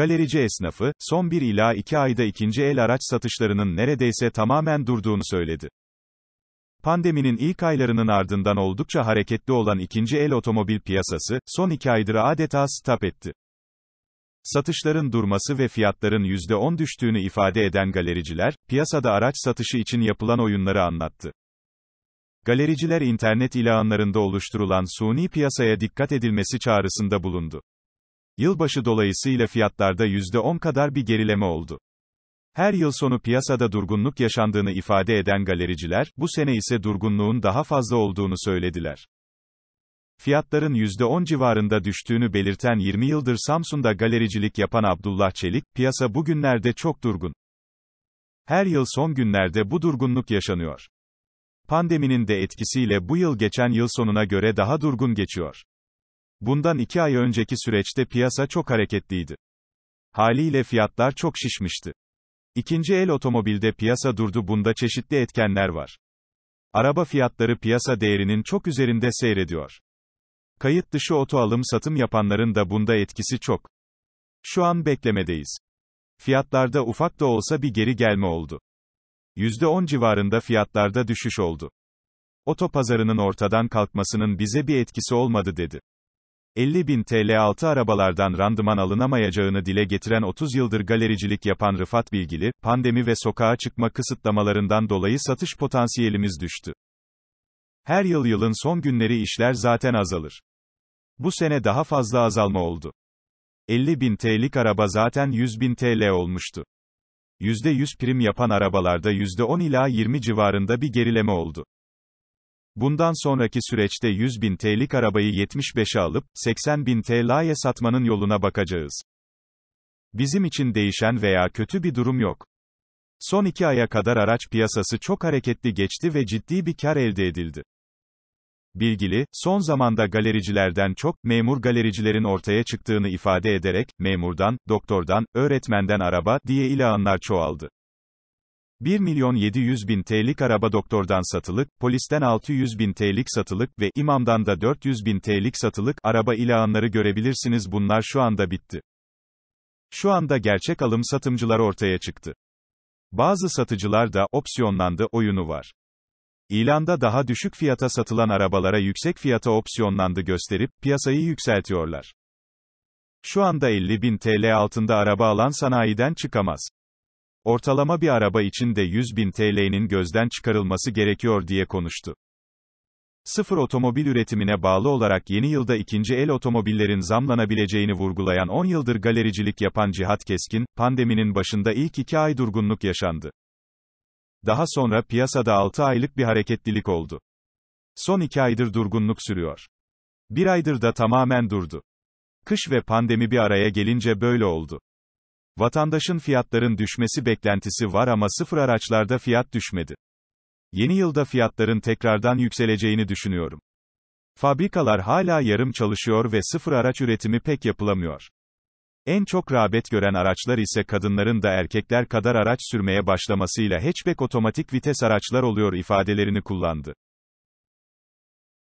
Galerici esnafı, son 1 ila 2 ayda ikinci el araç satışlarının neredeyse tamamen durduğunu söyledi. Pandeminin ilk aylarının ardından oldukça hareketli olan ikinci el otomobil piyasası, son iki aydır adeta stop etti. Satışların durması ve fiyatların %10 düştüğünü ifade eden galericiler, piyasada araç satışı için yapılan oyunları anlattı. Galericiler internet ilanlarında oluşturulan suni piyasaya dikkat edilmesi çağrısında bulundu. Yılbaşı dolayısıyla fiyatlarda %10 kadar bir gerileme oldu. Her yıl sonu piyasada durgunluk yaşandığını ifade eden galericiler, bu sene ise durgunluğun daha fazla olduğunu söylediler. Fiyatların %10 civarında düştüğünü belirten 20 yıldır Samsun'da galericilik yapan Abdullah Çelik, piyasa bugünlerde çok durgun. Her yıl son günlerde bu durgunluk yaşanıyor. Pandeminin de etkisiyle bu yıl geçen yıl sonuna göre daha durgun geçiyor. Bundan iki ay önceki süreçte piyasa çok hareketliydi. Haliyle fiyatlar çok şişmişti. İkinci el otomobilde piyasa durdu bunda çeşitli etkenler var. Araba fiyatları piyasa değerinin çok üzerinde seyrediyor. Kayıt dışı oto alım satım yapanların da bunda etkisi çok. Şu an beklemedeyiz. Fiyatlarda ufak da olsa bir geri gelme oldu. %10 civarında fiyatlarda düşüş oldu. Oto pazarının ortadan kalkmasının bize bir etkisi olmadı dedi. 50 bin TL altı arabalardan randıman alınamayacağını dile getiren 30 yıldır galericilik yapan Rıfat Bilgili, pandemi ve sokağa çıkma kısıtlamalarından dolayı satış potansiyelimiz düştü. Her yıl yılın son günleri işler zaten azalır. Bu sene daha fazla azalma oldu. 50 bin TL'lik araba zaten 100 bin TL olmuştu. %100 prim yapan arabalarda %10 ila 20 civarında bir gerileme oldu. Bundan sonraki süreçte 100 bin TL'lik arabayı 75'e alıp, 80 bin TL'ye satmanın yoluna bakacağız. Bizim için değişen veya kötü bir durum yok. Son iki aya kadar araç piyasası çok hareketli geçti ve ciddi bir kar elde edildi. Bilgili, son zamanda galericilerden çok, memur galericilerin ortaya çıktığını ifade ederek, memurdan, doktordan, öğretmenden araba, diye ilanlar çoğaldı. 1 milyon 700 bin TL'lik araba doktordan satılık, polisten 600 bin TL'lik satılık ve imamdan da 400 bin TL'lik satılık araba ilanları görebilirsiniz bunlar şu anda bitti. Şu anda gerçek alım satımcılar ortaya çıktı. Bazı satıcılar da opsiyonlandı oyunu var. İlanda daha düşük fiyata satılan arabalara yüksek fiyata opsiyonlandı gösterip piyasayı yükseltiyorlar. Şu anda 50 bin TL altında araba alan sanayiden çıkamaz. Ortalama bir araba için de 100 bin TL'nin gözden çıkarılması gerekiyor diye konuştu. Sıfır otomobil üretimine bağlı olarak yeni yılda ikinci el otomobillerin zamlanabileceğini vurgulayan 10 yıldır galericilik yapan Cihat Keskin, pandeminin başında ilk iki ay durgunluk yaşandı. Daha sonra piyasada 6 aylık bir hareketlilik oldu. Son 2 aydır durgunluk sürüyor. Bir aydır da tamamen durdu. Kış ve pandemi bir araya gelince böyle oldu. Vatandaşın fiyatların düşmesi beklentisi var ama sıfır araçlarda fiyat düşmedi. Yeni yılda fiyatların tekrardan yükseleceğini düşünüyorum. Fabrikalar hala yarım çalışıyor ve sıfır araç üretimi pek yapılamıyor. En çok rağbet gören araçlar ise kadınların da erkekler kadar araç sürmeye başlamasıyla hatchback otomatik vites araçlar oluyor ifadelerini kullandı.